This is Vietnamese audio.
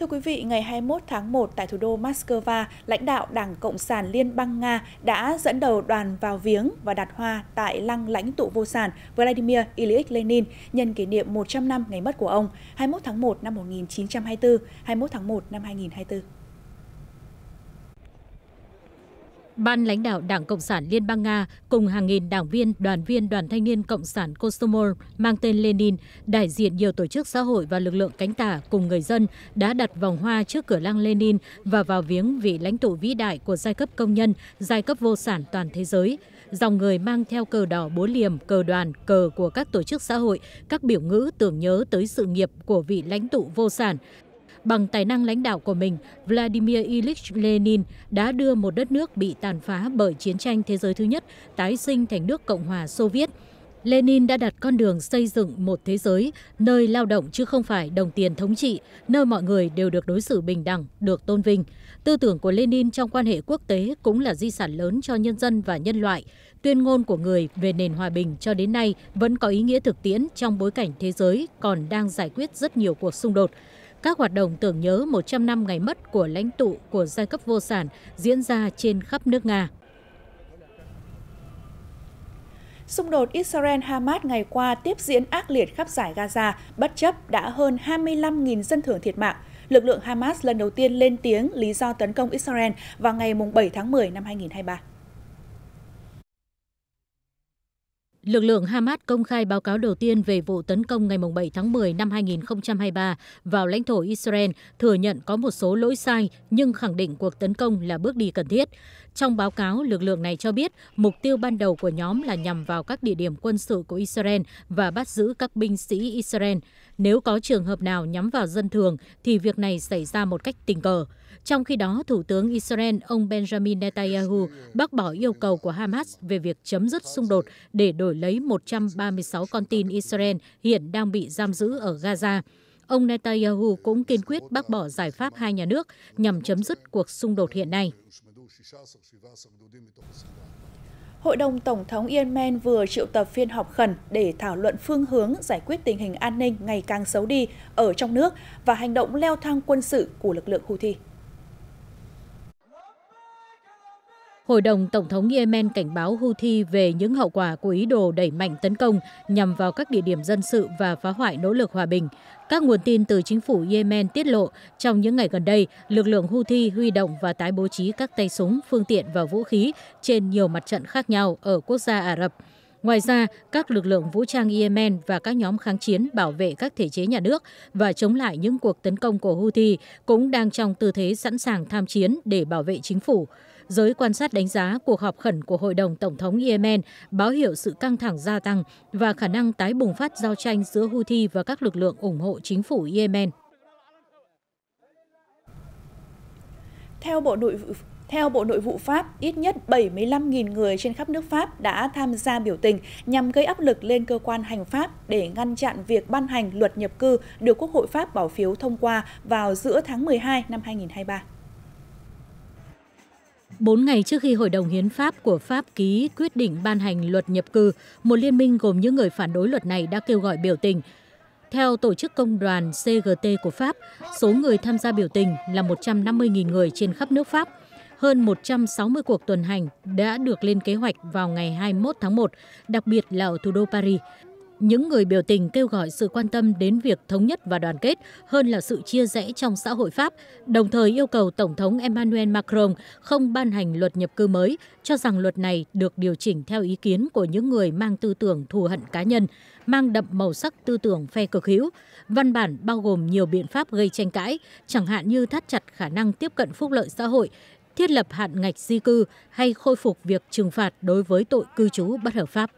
Thưa quý vị, ngày 21 tháng 1 tại thủ đô Moscow, lãnh đạo Đảng Cộng sản Liên bang Nga đã dẫn đầu đoàn vào viếng và đặt hoa tại lăng lãnh tụ vô sản Vladimir Ilyich Lenin nhân kỷ niệm 100 năm ngày mất của ông, 21 tháng 1 năm 1924, 21 tháng 1 năm 2024. Ban lãnh đạo Đảng Cộng sản Liên bang Nga cùng hàng nghìn đảng viên, đoàn viên Đoàn Thanh niên Cộng sản Kostomol mang tên Lenin, đại diện nhiều tổ chức xã hội và lực lượng cánh tả cùng người dân đã đặt vòng hoa trước cửa lăng Lenin và vào viếng vị lãnh tụ vĩ đại của giai cấp công nhân, giai cấp vô sản toàn thế giới. Dòng người mang theo cờ đỏ búa liềm, cờ đoàn, cờ của các tổ chức xã hội, các biểu ngữ tưởng nhớ tới sự nghiệp của vị lãnh tụ vô sản, bằng tài năng lãnh đạo của mình vladimir ilyich lenin đã đưa một đất nước bị tàn phá bởi chiến tranh thế giới thứ nhất tái sinh thành nước cộng hòa Xô Viết. Lenin đã đặt con đường xây dựng một thế giới nơi lao động chứ không phải đồng tiền thống trị, nơi mọi người đều được đối xử bình đẳng, được tôn vinh. Tư tưởng của Lenin trong quan hệ quốc tế cũng là di sản lớn cho nhân dân và nhân loại. Tuyên ngôn của người về nền hòa bình cho đến nay vẫn có ý nghĩa thực tiễn trong bối cảnh thế giới còn đang giải quyết rất nhiều cuộc xung đột các hoạt động tưởng nhớ 100 năm ngày mất của lãnh tụ của giai cấp vô sản diễn ra trên khắp nước Nga. Xung đột Israel-Hamas ngày qua tiếp diễn ác liệt khắp giải Gaza, bất chấp đã hơn 25.000 dân thường thiệt mạng. Lực lượng Hamas lần đầu tiên lên tiếng lý do tấn công Israel vào ngày 7 tháng 10 năm 2023. lực lượng hamas công khai báo cáo đầu tiên về vụ tấn công ngày bảy tháng một năm hai nghìn hai mươi ba vào lãnh thổ israel thừa nhận có một số lỗi sai nhưng khẳng định cuộc tấn công là bước đi cần thiết trong báo cáo lực lượng này cho biết mục tiêu ban đầu của nhóm là nhằm vào các địa điểm quân sự của israel và bắt giữ các binh sĩ israel nếu có trường hợp nào nhắm vào dân thường thì việc này xảy ra một cách tình cờ trong khi đó thủ tướng israel ông benjamin netanyahu bác bỏ yêu cầu của hamas về việc chấm dứt xung đột để đổi lấy 136 con tin israel hiện đang bị giam giữ ở gaza ông Netanyahu cũng kiên quyết bác bỏ giải pháp hai nhà nước nhằm chấm dứt cuộc xung đột hiện nay. 16-17 גדודים מתוך 24. Hội đồng Tổng thống Yemen vừa triệu tập phiên họp khẩn để thảo luận phương hướng giải quyết tình hình an ninh ngày càng xấu đi ở trong nước và hành động leo thang quân sự của lực lượng Houthi. hội đồng tổng thống yemen cảnh báo houthi về những hậu quả của ý đồ đẩy mạnh tấn công nhằm vào các địa điểm dân sự và phá hoại nỗ lực hòa bình các nguồn tin từ chính phủ yemen tiết lộ trong những ngày gần đây lực lượng houthi huy động và tái bố trí các tay súng phương tiện và vũ khí trên nhiều mặt trận khác nhau ở quốc gia ả rập Ngoài ra, các lực lượng vũ trang Yemen và các nhóm kháng chiến bảo vệ các thể chế nhà nước và chống lại những cuộc tấn công của Houthi cũng đang trong tư thế sẵn sàng tham chiến để bảo vệ chính phủ giới quan sát đánh giá cuộc họp khẩn của hội đồng tổng thống yemen báo hiệu sự căng thẳng gia tăng và khả năng tái bùng phát giao tranh giữa houthi và các lực lượng ủng hộ chính phủ yemen Theo Bộ Nội vụ theo Bộ Nội vụ Pháp, ít nhất 75.000 người trên khắp nước Pháp đã tham gia biểu tình nhằm gây áp lực lên cơ quan hành pháp để ngăn chặn việc ban hành luật nhập cư được Quốc hội Pháp bỏ phiếu thông qua vào giữa tháng 12 năm 2023. Bốn ngày trước khi Hội đồng Hiến pháp của Pháp ký quyết định ban hành luật nhập cư, một liên minh gồm những người phản đối luật này đã kêu gọi biểu tình. Theo tổ chức công đoàn CGT của Pháp, số người tham gia biểu tình là 150.000 người trên khắp nước Pháp. Hơn 160 cuộc tuần hành đã được lên kế hoạch vào ngày 21 tháng 1, đặc biệt là ở thủ đô Paris những người biểu tình kêu gọi sự quan tâm đến việc thống nhất và đoàn kết hơn là sự chia rẽ trong xã hội pháp đồng thời yêu cầu tổng thống emmanuel macron không ban hành luật nhập cư mới cho rằng luật này được điều chỉnh theo ý kiến của những người mang tư tưởng thù hận cá nhân mang đậm màu sắc tư tưởng phe cực hữu văn bản bao gồm nhiều biện pháp gây tranh cãi chẳng hạn như thắt chặt khả năng tiếp cận phúc lợi xã hội thiết lập hạn ngạch di cư hay khôi phục việc trừng phạt đối với tội cư trú bất hợp pháp